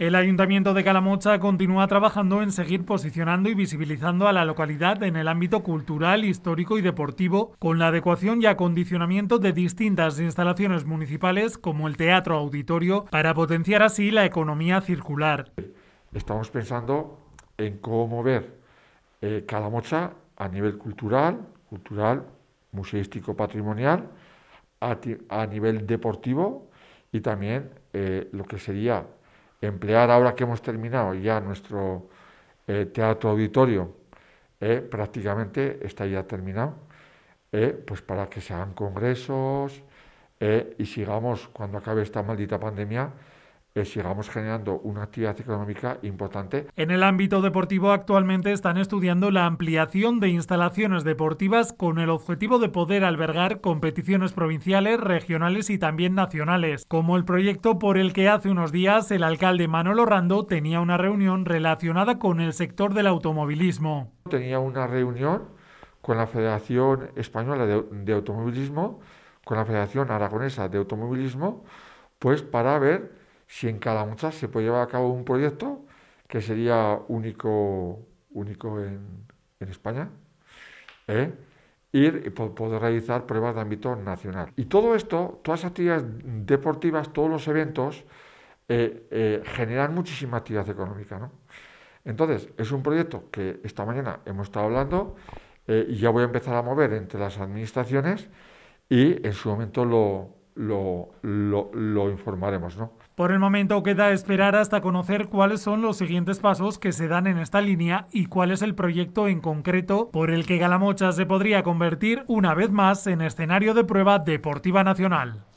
El Ayuntamiento de Calamocha continúa trabajando en seguir posicionando y visibilizando a la localidad en el ámbito cultural, histórico y deportivo, con la adecuación y acondicionamiento de distintas instalaciones municipales como el teatro auditorio, para potenciar así la economía circular. Estamos pensando en cómo ver eh, Calamocha a nivel cultural, cultural, museístico, patrimonial, a, nivel deportivo y también eh, lo que sería emplear ahora que hemos terminado ya nuestro eh, teatro auditorio, eh, prácticamente está ya terminado, eh, pues para que se hagan congresos y sigamos cuando acabe esta maldita pandemia sigamos generando una actividad económica importante. En el ámbito deportivo actualmente están estudiando la ampliación de instalaciones deportivas con el objetivo de poder albergar competiciones provinciales, regionales y también nacionales, como el proyecto por el que hace unos días el alcalde Manolo Rando tenía una reunión relacionada con el sector del automovilismo. Tenía una reunión con la Federación Española de Automovilismo, con la Federación Aragonesa de Automovilismo, pues para ver si en cada muchas se puede llevar a cabo un proyecto que sería único, único en, España, ¿eh? ir y poder realizar pruebas de ámbito nacional. Y todo esto, todas las actividades deportivas, todos los eventos, eh, eh, generan muchísima actividad económica. Entonces, es un proyecto que esta mañana hemos estado hablando eh, y ya voy a empezar a mover entre las administraciones y en su momento lo, lo, informaremos. ¿no? Por el momento queda esperar hasta conocer cuáles son los siguientes pasos que se dan en esta línea y cuál es el proyecto en concreto por el que Galamocha se podría convertir una vez más en escenario de prueba deportiva nacional.